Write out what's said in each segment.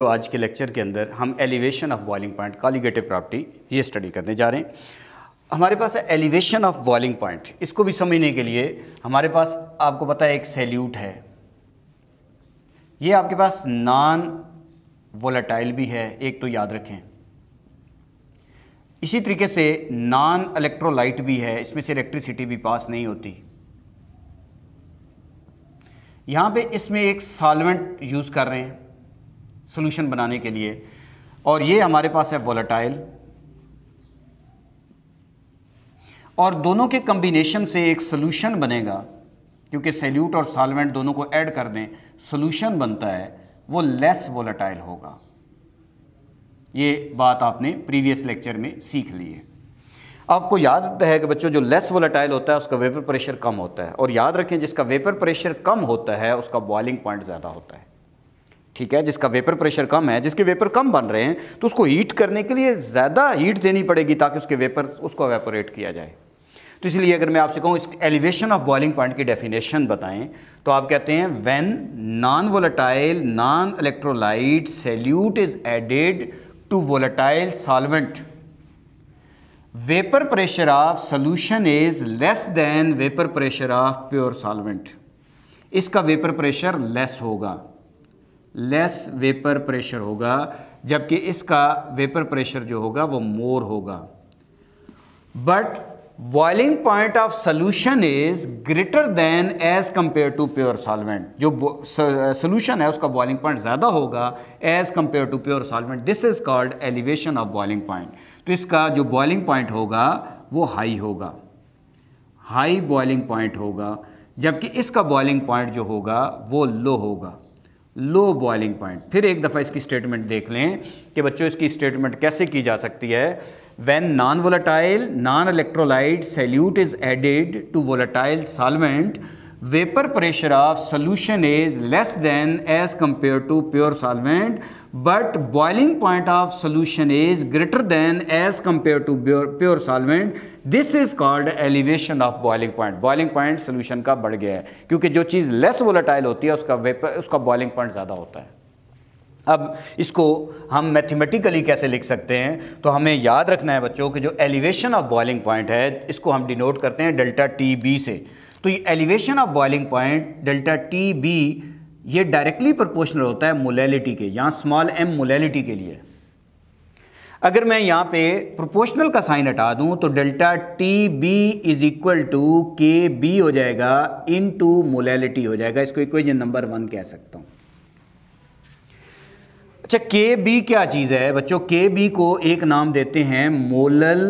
तो आज के लेक्चर के अंदर हम elevation of boiling point colligative property ये स्टडी करने जा रहे हैं हमारे पास है एलिवेशन ऑफ बॉइलिंग पॉइंट इसको भी समझने के लिए हमारे पास आपको पता है एक सेल्यूट है ये आपके पास नॉन वोलाटाइल भी है एक तो याद रखें इसी तरीके से नॉन इलेक्ट्रोलाइट भी है इसमें से इलेक्ट्रिसिटी भी पास नहीं होती यहाँ पे इसमें एक सॉल्वेंट यूज़ कर रहे हैं सोल्यूशन बनाने के लिए और ये हमारे पास है वोलाटाइल और दोनों के कम्बिनेशन से एक सोल्यूशन बनेगा क्योंकि सैल्यूट और सॉल्वेंट दोनों को ऐड कर दें सोल्यूशन बनता है वो लेस वोलाटाइल होगा ये बात आपने प्रीवियस लेक्चर में सीख ली है आपको याद है कि बच्चों जो लेस वोलाटाइल होता है उसका वेपर प्रेशर कम होता है और याद रखें जिसका वेपर प्रेशर कम होता है उसका बॉइलिंग पॉइंट ज़्यादा होता है ठीक है जिसका वेपर प्रेशर कम है जिसके वेपर कम बन रहे हैं तो उसको हीट करने के लिए ज़्यादा हीट देनी पड़ेगी ताकि उसके वेपर उसको वेपोरेट किया जाए तो इसलिए अगर मैं आपसे कहूँ इस एलिवेशन ऑफ बॉइलिंग पॉइंट की डेफिनेशन बताएं तो आप कहते हैं when non volatile non electrolyte solute is added to volatile solvent vapour pressure of solution is less than vapour pressure of pure solvent इसका वेपर प्रेशर लेस होगा less vapour pressure होगा जबकि इसका वेपर प्रेशर जो होगा वो more होगा but boiling point of solution is greater than as compare to pure solvent जो सोल्यूशन uh, है उसका बॉइलिंग पॉइंट ज़्यादा होगा as compare to pure solvent this is called elevation of boiling point तो इसका जो बॉइलिंग पॉइंट होगा वो हाई होगा हाई बॉइलिंग पॉइंट होगा जबकि इसका बॉइलिंग पॉइंट जो होगा वो लो होगा लो बॉइलिंग पॉइंट फिर एक दफ़ा इसकी स्टेटमेंट देख लें कि बच्चों इसकी स्टेटमेंट कैसे की जा सकती है when non volatile non electrolyte solute is added to volatile solvent vapour pressure of solution is less than as compare to pure solvent but boiling point of solution is greater than as compare to pure pure this is called elevation of boiling point boiling point solution का बढ़ गया है क्योंकि जो चीज़ less volatile होती है उसका vapour उसका बॉइलिंग पॉइंट ज़्यादा होता है अब इसको हम मैथमेटिकली कैसे लिख सकते हैं तो हमें याद रखना है बच्चों कि जो एलिवेशन ऑफ बॉइलिंग पॉइंट है इसको हम डिनोट करते हैं डेल्टा टी बी से तो ये elevation of boiling point delta T B ये डायरेक्टली प्रोपोर्शनल होता है मोलैलिटी के यहाँ स्मॉल एम मोलैलिटी के लिए अगर मैं यहाँ पे प्रोपोर्शनल का साइन हटा दूँ तो delta T B is equal to K B हो जाएगा इन टू मोलैलिटी हो जाएगा इसको इक्वेजन नंबर वन कह सकता हूँ अच्छा के बी क्या चीज़ है बच्चों के बी को एक नाम देते हैं मोलल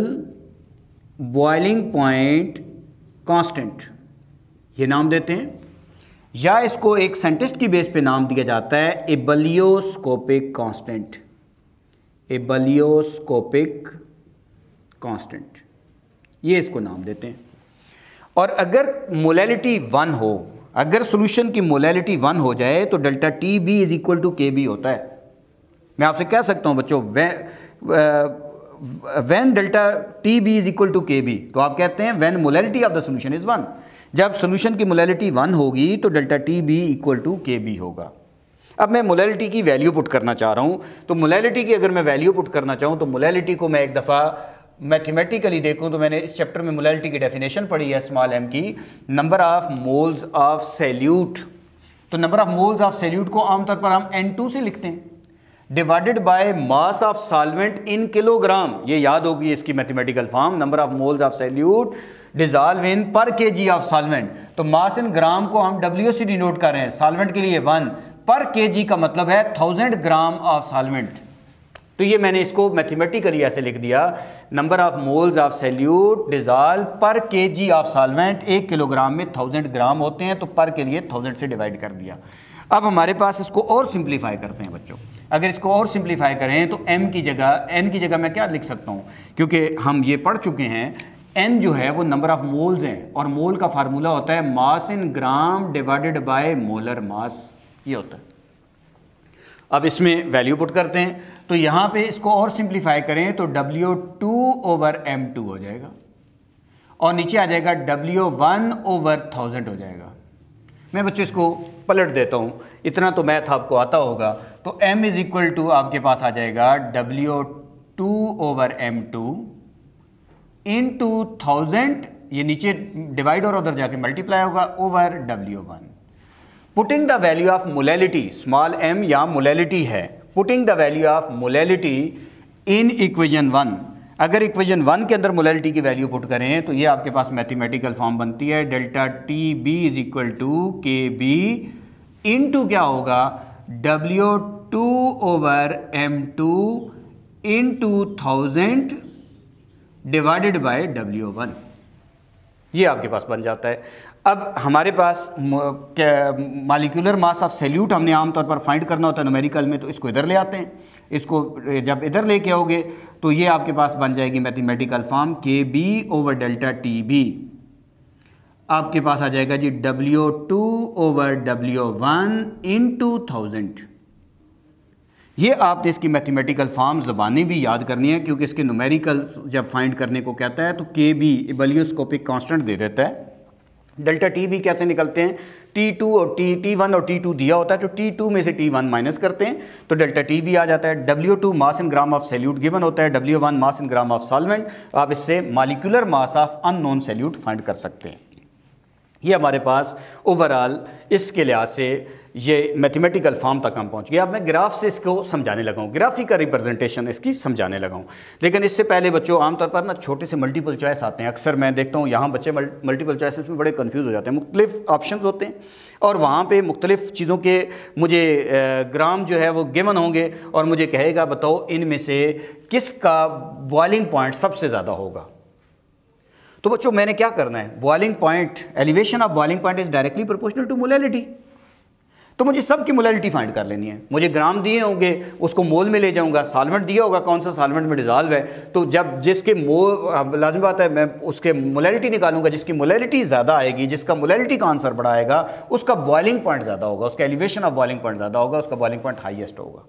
बॉइलिंग पॉइंट कांस्टेंट ये नाम देते हैं या इसको एक साइंटिस्ट की बेस पे नाम दिया जाता है एबलियोस्कोपिक कांस्टेंट एबलियोस्कोपिक कांस्टेंट ये इसको नाम देते हैं और अगर मोलैलिटी वन हो अगर सॉल्यूशन की मोलैलिटी वन हो जाए तो delta T B is equal to K B होता है मैं आपसे कह सकता हूं बच्चों when delta T B is equal to K B तो आप कहते हैं when molality of the solution is one जब सोल्यूशन की मोलैलिटी वन होगी तो delta T B equal to K B होगा अब मैं मोलैलिटी की वैल्यू पुट करना चाह रहा हूँ तो मोलैलिटी की अगर मैं वैल्यू पुट करना चाहूँ तो मोलैलिटी को मैं एक दफ़ा मैथमेटिकली देखूँ तो मैंने इस चैप्टर में मोलैलिटी की डेफिनेशन पढ़ी है स्मॉल एम की number of moles of solute तो number of moles of solute को आमतौर पर हम एन टू से लिखते हैं divided by mass of solvent in kilogram ये याद होगी इसकी mathematical form number of moles of solute dissolve in per K G of solvent तो मास इन ग्राम को हम डब्ल्यू से डिनोट कर रहे हैं सॉल्वेंट के लिए वन पर के जी का मतलब है थाउजेंड ग्राम ऑफ सॉल्वेंट तो ये मैंने इसको मैथमेटिकली ऐसे लिख दिया number of moles of solute dissolve per K G of solvent एक किलोग्राम में थाउजेंड ग्राम होते हैं तो पर के लिए थाउजेंड से डिवाइड कर दिया अब हमारे पास इसको और सिंप्लीफाई करते हैं बच्चों अगर इसको और सिंप्लीफाई करें तो m की जगह n की जगह मैं क्या लिख सकता हूँ क्योंकि हम ये पढ़ चुके हैं एम जो है वो नंबर ऑफ मोल्स हैं और मोल का फार्मूला होता है mass in gram divided by molar mass ये होता है अब इसमें वैल्यू पुट करते हैं तो यहां पे इसको और सिंप्लीफाई करें तो W two over M two हो जाएगा और नीचे आ जाएगा डब्ल्यू वन ओवर थाउजेंड हो जाएगा मैं बच्चों इसको पलट देता हूं इतना तो मैथ आपको आता होगा तो एम इज़ इक्वल टू आपके पास आ जाएगा W two over M two into thousand ये नीचे डिवाइड और उधर जाके मल्टीप्लाई होगा over W one putting the value of molality small M या मोलैलिटी है putting the value of molality in equation one अगर इक्वेजन वन के अंदर मोलैलिटी की वैल्यू पुट करें तो ये आपके पास मैथमेटिकल फॉर्म बनती है delta T B is equal to K B into क्या होगा W two over M two into thousand divided by W one ये आपके पास बन जाता है अब हमारे पास मालिकुलर मास ऑफ सेल्यूट हमने आमतौर पर फाइंड करना होता है नोमेरिकल में तो इसको इधर ले आते हैं इसको जब इधर लेके आओगे तो ये आपके पास बन जाएगी mathematical form K B over delta T B आपके पास आ जाएगा जी W two over W one into thousand ये आपने इसकी मैथमेटिकल फॉर्म ज़बानी भी याद करनी है क्योंकि इसके नुमेरिकल जब फाइंड करने को कहता है तो के बी इबलियोस्कोपिक कांस्टेंट दे देता है डेल्टा टी भी कैसे निकलते हैं टी टू और टी टी वन और टी टू दिया होता है तो टी टू में से टी वन माइनस करते हैं तो डेल्टा टी भी आ जाता है W two mass in gram of solute given होता है W one mass in gram of solvent आप इससे molecular mass of unknown solute find कर सकते हैं ये हमारे पास ओवरऑल इसके लिहाज से ये मैथमेटिकल फॉर्म तक हम पहुंच गए अब मैं ग्राफ से इसको समझाने लगा हूँ ग्राफी का रिप्रेजेंटेशन इसकी समझाने लगा हूँ लेकिन इससे पहले बच्चों आमतौर पर ना छोटे से मल्टीपल चॉइस आते हैं अक्सर मैं देखता हूँ यहाँ बच्चे मल्टीपल चॉइस में बड़े कन्फ्यूज़ हो जाते हैं मुख्तलिफ ऑप्शन होते हैं और वहाँ पर मुख्तलिफ चीज़ों के मुझे ग्राम जो है वो गिवन होंगे और मुझे कहेगा बताओ इनमें से किसका बॉइलिंग पॉइंट सबसे ज़्यादा होगा तो बच्चों मैंने क्या करना है boiling point elevation of boiling point is directly proportional to molality तो मुझे सबकी मोलैलिटी फाइंड कर लेनी है मुझे ग्राम दिए होंगे उसको मोल में ले जाऊंगा सालवेंट दिया होगा कौन सा सालवेंट में डिजॉल्व है तो जब जिसके मोल लाजम बात है मैं उसके मोलैलिटी निकालूंगा जिसकी मोलैलिटी ज़्यादा आएगी जिसका मोलैलिटी का आंसर बढ़ाएगा उसका बॉइलिंग पॉइंट ज़्यादा होगा उसका एलिवेशन ऑफ बॉइलिंग पॉइंट ज़्यादा होगा उसका बॉइलिंग पॉइंट हाइएस्ट होगा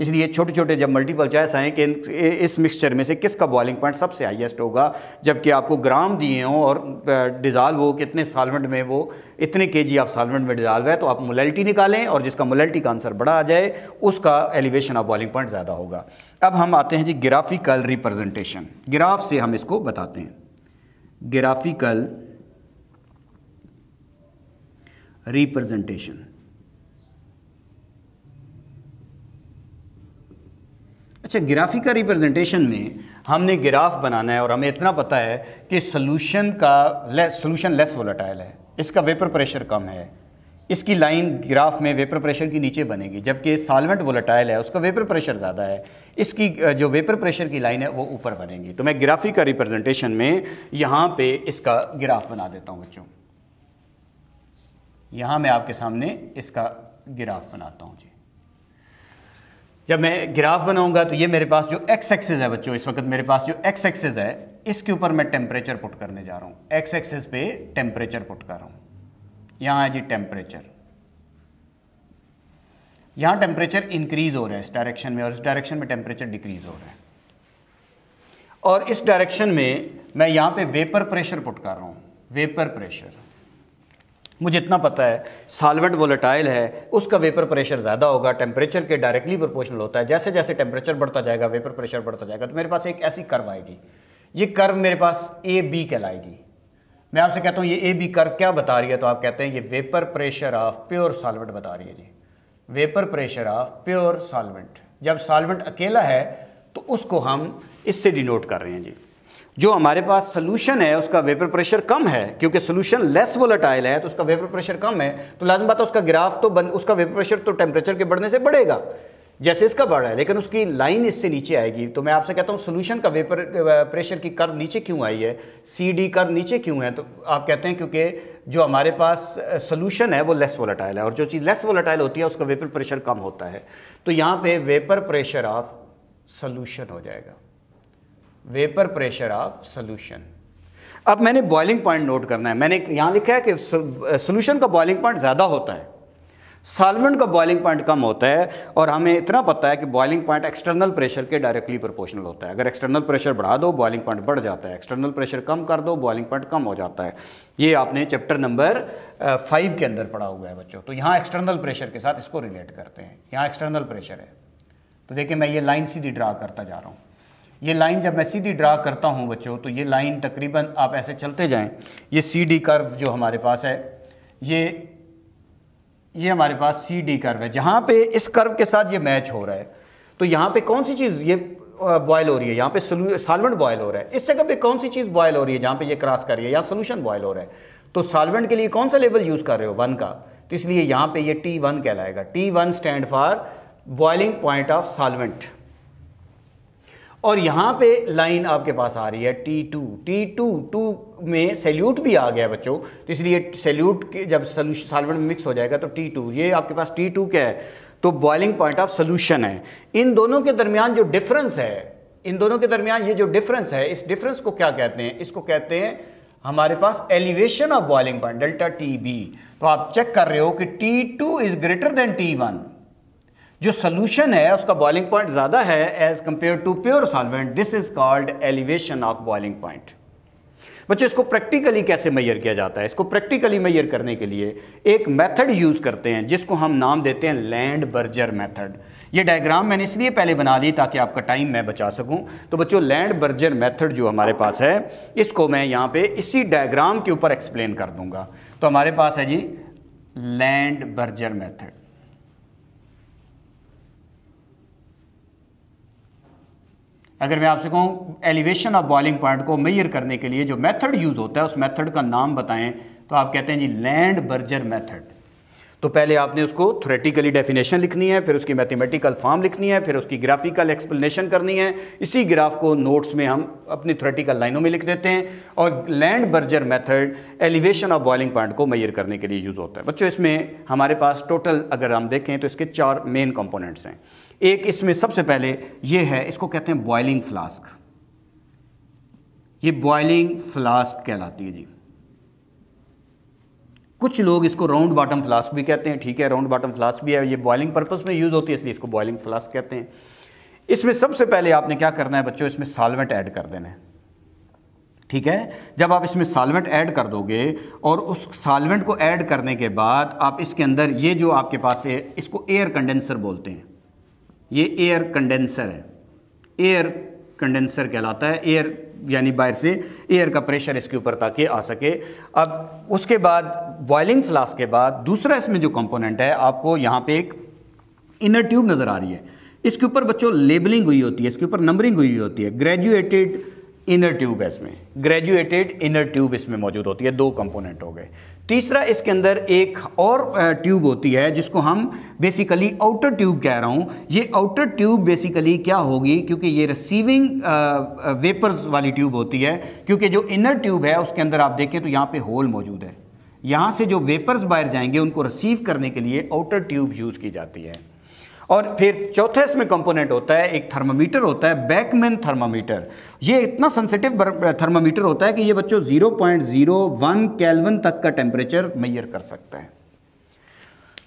इसलिए छोटे छोटे जब मल्टीपल चॉइस आएँ कि इस मिक्सचर में से किसका बॉइलिंग पॉइंट सबसे हाइएस्ट होगा जबकि आपको ग्राम दिए हों और डिज़ाल्व हो कितने सालवेंट में वो इतने के जी ऑफ सालवेंट में डिज़ाल्व है तो आप मोलैलिटी निकालें और जिसका मोलैलिटी का आंसर बड़ा आ जाए उसका एलिवेशन ऑफ बॉइलिंग पॉइंट ज़्यादा होगा अब हम आते हैं जी ग्राफिकल रिप्रेजेंटेशन ग्राफ से हम इसको बताते हैं ग्राफिकल रिप्रेजेंटेशन अच्छा ग्राफिका रिप्रेजेंटेशन में हमने ग्राफ बनाना है और हमें इतना पता है कि सोल्यूशन का लेस सोल्यूशन लेस वोलाटाइल है इसका वेपर प्रेशर कम है इसकी लाइन ग्राफ में वेपर प्रेशर के नीचे बनेगी जबकि सालवेंट वोलाटाइल है उसका वेपर प्रेशर ज़्यादा है इसकी जो वेपर प्रेशर की लाइन है वो ऊपर बनेगी तो मैं ग्राफी का रिप्रेजेंटेशन में यहाँ पे इसका ग्राफ बना देता हूँ बच्चों यहाँ मैं आपके सामने इसका ग्राफ बनाता हूँ जी जब मैं ग्राफ बनाऊंगा तो ये मेरे पास जो एक्स एक्सेस है बच्चों इस वक्त मेरे पास जो एक्स एक्सेस है इसके ऊपर मैं टेम्परेचर पुट करने जा रहा हूँ एक्स एक्सेस पे टेम्परेचर पुट कर रहा हूँ यहाँ है जी टेम्परेचर यहाँ टेम्परेचर इंक्रीज हो रहा है इस डायरेक्शन में और इस डायरेक्शन में टेम्परेचर डिक्रीज हो रहा है और इस डायरेक्शन में मैं यहाँ पे वेपर प्रेशर पुट कर रहा हूँ वेपर प्रेशर मुझे इतना पता है सालवेंट वोलेटाइल है उसका वेपर प्रेशर ज़्यादा होगा टेम्परेचर के डायरेक्टली प्रोपोर्शनल होता है जैसे जैसे टेम्परेचर बढ़ता जाएगा वेपर प्रेशर बढ़ता जाएगा तो मेरे पास एक ऐसी कर्व आएगी ये कर्व मेरे पास ए बी कहलाएगी मैं आपसे कहता हूँ ये ए बी कर्व क्या बता रही है तो आप कहते हैं ये vapour pressure of pure solvent बता रही है जी vapour pressure of pure solvent जब सॉल्वेंट अकेला है तो उसको हम इससे डिनोट कर रहे हैं जी जो हमारे पास सोल्यूशन है उसका वेपर प्रेशर कम है क्योंकि सोल्यूशन लेस वोलेटाइल है तो उसका वेपर प्रेशर कम है तो लाजम बात है उसका ग्राफ तो बन उसका वेपर प्रेशर तो टेम्परेचर के बढ़ने से बढ़ेगा जैसे इसका बढ़ रहा है लेकिन उसकी लाइन इससे नीचे आएगी तो मैं आपसे कहता हूँ सोल्यूशन का वेपर प्रेशर की कर नीचे क्यों आई है सी डी कर नीचे क्यों है तो आप कहते हैं क्योंकि जो हमारे पास सोल्यूशन है वो लेस वोलेटाइल है और जो चीज़ लेस वोलेटाइल होती है उसका वेपर प्रेशर कम होता है तो यहाँ पे वेपर प्रेशर ऑफ सोल्यूशन हो जाएगा वेपर प्रेशर ऑफ सोल्यूशन अब मैंने बॉइलिंग पॉइंट नोट करना है मैंने यहां लिखा है कि सोल्यूशन का बॉइलिंग पॉइंट ज़्यादा होता है सॉल्वेंट का बॉइलिंग पॉइंट कम होता है और हमें इतना पता है कि बॉइलिंग पॉइंट एक्सटर्नल प्रेशर के डायरेक्टली प्रोपोर्शनल होता है अगर एक्सटर्नल प्रेशर बढ़ा दो बॉइलिंग पॉइंट बढ़ जाता है एक्सटर्नल प्रेशर कम कर दो बॉइलिंग पॉइंट कम हो जाता है ये आपने चैप्टर नंबर फाइव के अंदर पढ़ा हुआ है बच्चों तो यहाँ एक्सटर्नल प्रेशर के साथ इसको रिलेट करते हैं यहाँ एक्सटर्नल प्रेशर है तो देखिए मैं ये लाइन सीधी ड्रा करता जा रहा हूँ ये लाइन जब मैं सीधी ड्रा करता हूँ बच्चों तो ये लाइन तकरीबन आप ऐसे चलते जाएं ये सी डी कर्व जो हमारे पास है ये ये हमारे पास सी डी कर्व है जहाँ पे इस कर्व के साथ ये मैच हो रहा है तो यहाँ पे कौन सी चीज़ ये बॉयल हो रही है यहाँ पे सालवेंट बॉयल हो रहा है इस जगह पे कौन सी चीज़ बॉयल हो रही है जहाँ पे ये क्रॉस कर रही है यहाँ सोल्यूशन बॉयल हो रहा है तो सालवेंट के लिए कौन सा लेवल यूज़ कर रहे हो वन का तो इसलिए यहाँ पे ये टी वन कहलाएगा T one stand for boiling point of solvent और यहाँ पे लाइन आपके पास आ रही है T two T two two में सेल्यूट भी आ गया बच्चों तो इसलिए सेल्यूट के जब सॉल्वेंट में मिक्स हो जाएगा तो टी टू ये आपके पास टी टू क्या है तो बॉइलिंग पॉइंट ऑफ सोल्यूशन है इन दोनों के दरमियान जो डिफरेंस है इन दोनों के दरमियान ये जो डिफरेंस है इस डिफरेंस को क्या कहते हैं इसको कहते हैं हमारे पास elevation of boiling point delta T B तो आप चेक कर रहे हो कि T two is greater than T one जो सोल्यूशन है उसका बॉइलिंग पॉइंट ज़्यादा है as compare to pure solvent this is called elevation of boiling point बच्चों इसको प्रैक्टिकली कैसे मैयर किया जाता है इसको प्रैक्टिकली मैयर करने के लिए एक मेथड यूज़ करते हैं जिसको हम नाम देते हैं लैंड बर्जर मेथड ये डायग्राम मैंने इसलिए पहले बना ली ताकि आपका टाइम मैं बचा सकूं तो बच्चों लैंड बर्जर मेथड जो हमारे पास है इसको मैं यहाँ पे इसी डायग्राम के ऊपर एक्सप्लेन कर दूंगा तो हमारे पास है जी लैंड बर्जर मैथड अगर मैं आपसे कहूँ एलिवेशन ऑफ बॉइलिंग पॉइंट को मैयर करने के लिए जो मेथड यूज़ होता है उस मेथड का नाम बताएं तो आप कहते हैं जी लैंड बर्जर मेथड तो पहले आपने उसको थ्रेटिकली डेफिनेशन लिखनी है फिर उसकी मैथमेटिकल फॉर्म लिखनी है फिर उसकी ग्राफिकल एक्सप्लेनेशन करनी है इसी ग्राफ को नोट्स में हम अपनी थ्रेटिकल लाइनों में लिख देते हैं और Landsberger method elevation of boiling point को मैयर करने के लिए यूज़ होता है बच्चों इसमें हमारे पास टोटल अगर हम देखें तो इसके चार मेन कॉम्पोनेंट्स हैं एक इसमें सबसे पहले ये है इसको कहते हैं बॉयलिंग फ्लास्क ये बॉयलिंग फ्लास्क कहलाती है जी कुछ लोग इसको राउंड बॉटम फ्लास्क भी कहते हैं ठीक है राउंड बॉटम फ्लास्क भी है ये बॉयलिंग पर्पज में यूज़ होती है इसलिए इसको बॉयलिंग फ्लास्क कहते हैं इसमें सबसे पहले आपने क्या करना है बच्चों इसमें सालवेंट ऐड कर देना है ठीक है जब आप इसमें सालवेंट ऐड कर दोगे और उस सालवेंट को ऐड करने के बाद आप इसके अंदर ये जो आपके पास है इसको एयर कंडेंसर बोलते हैं ये एयर कंडेंसर है एयर कंडेंसर कहलाता है एयर यानी बाहर से एयर का प्रेशर इसके ऊपर ताकि आ सके अब उसके बाद बॉयलिंग फ्लास्क के बाद दूसरा इसमें जो कंपोनेंट है आपको यहाँ पे एक इनर ट्यूब नज़र आ रही है इसके ऊपर बच्चों लेबलिंग हुई होती है इसके ऊपर नंबरिंग हुई होती है ग्रेजुएटेड इनर ट्यूब है इसमें ग्रेजुएटेड इनर ट्यूब इसमें मौजूद होती है दो कंपोनेंट हो गए तीसरा इसके अंदर एक और ट्यूब होती है जिसको हम बेसिकली आउटर ट्यूब कह रहा हूँ ये आउटर ट्यूब बेसिकली क्या होगी क्योंकि ये रिसीविंग वेपर्स वाली ट्यूब होती है क्योंकि जो इनर ट्यूब है उसके अंदर आप देखें तो यहाँ पे होल मौजूद है यहाँ से जो वेपर्स बाहर जाएंगे उनको रिसीव करने के लिए आउटर ट्यूब यूज़ की जाती है और फिर चौथे इसमें कंपोनेंट होता है एक थर्मामीटर होता है बैकमैन थर्मामीटर ये इतना सेंसिटिव थर्मामीटर होता है कि ये बच्चों 0.01 केल्विन तक का टेम्परेचर मैयर कर सकता है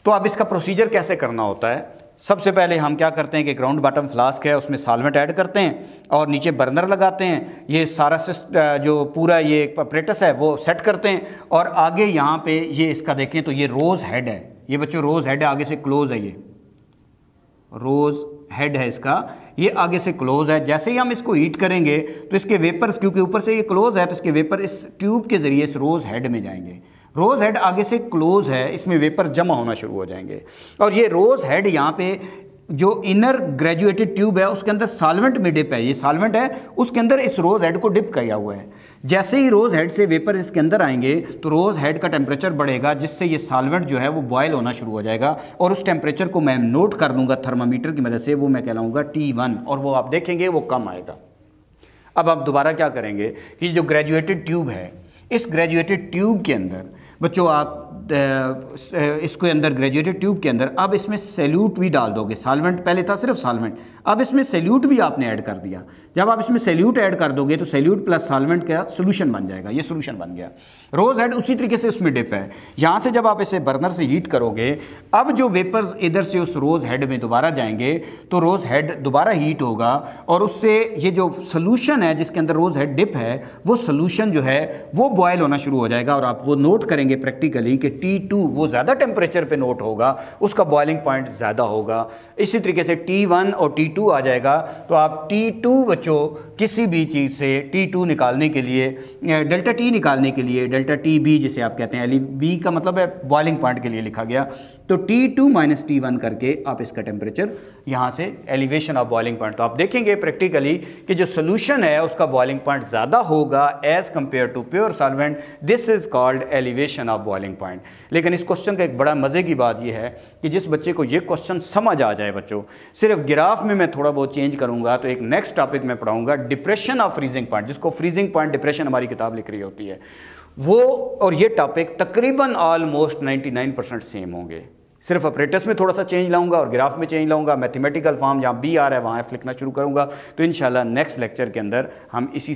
तो अब इसका प्रोसीजर कैसे करना होता है सबसे पहले हम क्या करते हैं कि ग्राउंड बॉटम फ्लास्क है उसमें सालमेंट ऐड करते हैं और नीचे बर्नर लगाते हैं ये सारा सिस्ट जो पूरा ये अपरेटस है वो सेट करते हैं और आगे यहाँ पे ये इसका देखें तो ये रोज़ हेड है ये बच्चों रोज़ हेड है आगे से क्लोज़ है ये रोज़ हेड है इसका ये आगे से क्लोज है जैसे ही हम इसको हीट करेंगे तो इसके वेपर्स क्योंकि ऊपर से ये क्लोज है तो इसके वेपर इस ट्यूब के ज़रिए इस रोज़ हेड में जाएंगे रोज़ हेड आगे से क्लोज है इसमें वेपर जमा होना शुरू हो जाएंगे और ये रोज़ हेड यहाँ पे जो इनर ग्रेजुएटेड ट्यूब है उसके अंदर सालवेंट में डिप है ये सालवेंट है उसके अंदर इस रोज़ हेड को डिप किया हुआ है जैसे ही रोज़ हेड से वेपर इसके अंदर आएंगे तो रोज़ हेड का टेम्परेचर बढ़ेगा जिससे ये सालवेंट जो है वो बॉयल होना शुरू हो जाएगा और उस टेम्परेचर को मैं नोट कर लूँगा थर्मामीटर की मदद से वो मैं कहलाऊँगा टी वन और वो आप देखेंगे वो कम आएगा अब आप दोबारा क्या करेंगे कि जो ग्रेजुएटेड ट्यूब है इस ग्रेजुएटेड ट्यूब के अंदर बच्चों आप इसके अंदर ग्रेजुएटेड ट्यूब के अंदर अब इसमें सेल्यूट भी डाल दोगे सालवेंट पहले था सिर्फ सालवेंट अब इसमें सेल्यूट भी आपने ऐड कर दिया जब आप इसमें सेल्यूट ऐड कर दोगे तो सैल्यूट प्लस सालवेंट का सोल्यूशन बन जाएगा ये सोल्यूशन बन गया रोज हेड उसी तरीके से उसमें डिप है यहाँ से जब आप इसे बर्नर से हीट करोगे अब जो वेपर्स इधर से उस रोज हेड में दोबारा जाएंगे तो रोज हेड दोबारा हीट होगा और उससे ये जो सोल्यूशन है जिसके अंदर रोज हेड डिप है वो सोल्यूशन जो है वो बॉयल होना शुरू हो जाएगा और आप वो नोट करेंगे करेंगे प्रैक्टिकली कि टी टू वो ज़्यादा टेम्परेचर पे नोट होगा उसका बॉइलिंग पॉइंट ज़्यादा होगा इसी तरीके से टी वन और टी टू आ जाएगा तो आप टी टू बच्चों किसी भी चीज़ से टी टू निकालने के लिए डेल्टा टी निकालने के लिए डेल्टा टी बी जिसे आप कहते हैं एली बी का मतलब है बॉइलिंग पॉइंट के लिए लिखा गया तो T two minus T one करके आप इसका टेम्परेचर यहाँ से एलिवेशन ऑफ बॉइलिंग पॉइंट तो आप देखेंगे प्रैक्टिकली कि जो सोल्यूशन है उसका बॉइलिंग पॉइंट ज़्यादा होगा as compare to pure solvent this is called elevation of boiling point लेकिन इस क्वेश्चन का एक बड़ा मज़े की बात यह है कि जिस बच्चे को ये क्वेश्चन समझ आ जाए बच्चों सिर्फ ग्राफ में मैं थोड़ा बहुत चेंज करूँगा तो एक नेक्स्ट टॉपिक मैं पढ़ाऊँगा डिप्रेशन ऑफ फ्रीजिंग पॉइंट जिसको फ्रीजिंग पॉइंट डिप्रेशन हमारी किताब लिख रही होती है वो और ये टॉपिक तकरीबन ऑलमोस्ट 99 परसेंट सेम होंगे सिर्फ ऑपरेटस में थोड़ा सा चेंज लाऊंगा और ग्राफ में चेंज लाऊंगा मैथमेटिकल फॉर्म जहाँ बी आ रहा है वहाँ एफ लिखना शुरू करूँगा तो इन नेक्स्ट लेक्चर के अंदर हम इसी